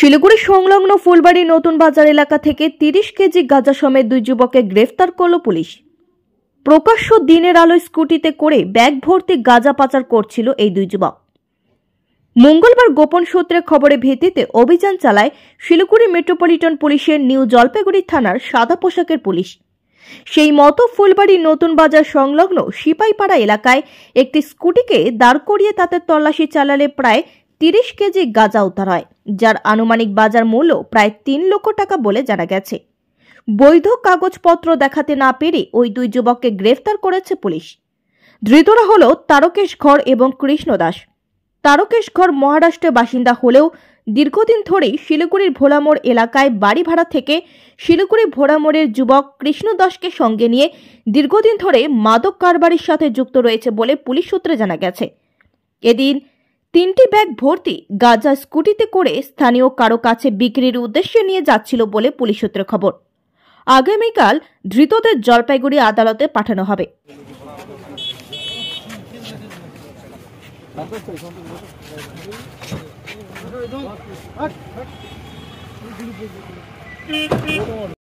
শিলিগুড়ি সংলগ্ন ফুলবাড়ি নতুন বাজার এলাকা থেকে তিরিশ কেজি গাঁজা সমেত দুই যুবককে গ্রেফতার করল পুলিশ প্রকাশ্য দিনের আলো স্কুটিতে করে ব্যাগ ভর্তি গাঁজা পাচার করছিল এই দুই যুবক মঙ্গলবার গোপন সূত্রে খবরের ভিত্তিতে অভিযান চালায় শিলিগুড়ি মেট্রোপলিটন পুলিশের নিউ জলপাইগুড়ি থানার সাদা পোশাকের পুলিশ সেই মতো ফুলবাড়ি নতুন বাজার সংলগ্ন সিপাইপাড়া এলাকায় একটি স্কুটিকে দাঁড় করিয়ে তাতে তল্লাশি চালালে প্রায় তিরিশ কেজি গাঁজা উদ্ধার হয় যার আনুমানিক বাজার মূল্য প্রায় তিন লক্ষ টাকা বলে জানা গেছে বৈধ কাগজপত্র দেখাতে না পেরে ওই দুই যুবককে গ্রেফতার করেছে পুলিশ ধৃতরা হল তারকেশ ঘর এবং কৃষ্ণ দাস তারকেশ ঘর মহারাষ্ট্রের বাসিন্দা হলেও দীর্ঘদিন ধরেই শিলিগুড়ির ভোলামোড় এলাকায় বাড়ি ভাড়া থেকে শিলিগুড়ি ভোলামোড়ের যুবক কৃষ্ণ দাসকে সঙ্গে নিয়ে দীর্ঘদিন ধরে মাদক কারবারির সাথে যুক্ত রয়েছে বলে পুলিশ সূত্রে জানা গেছে এদিন তিনটি ব্যাগ ভর্তি গাঁজা স্কুটিতে করে স্থানীয় কারো কাছে বিক্রির উদ্দেশ্যে নিয়ে যাচ্ছিল বলে পুলিশ সূত্রে খবর আগামীকাল ধৃতদের জলপাইগুড়ি আদালতে পাঠানো হবে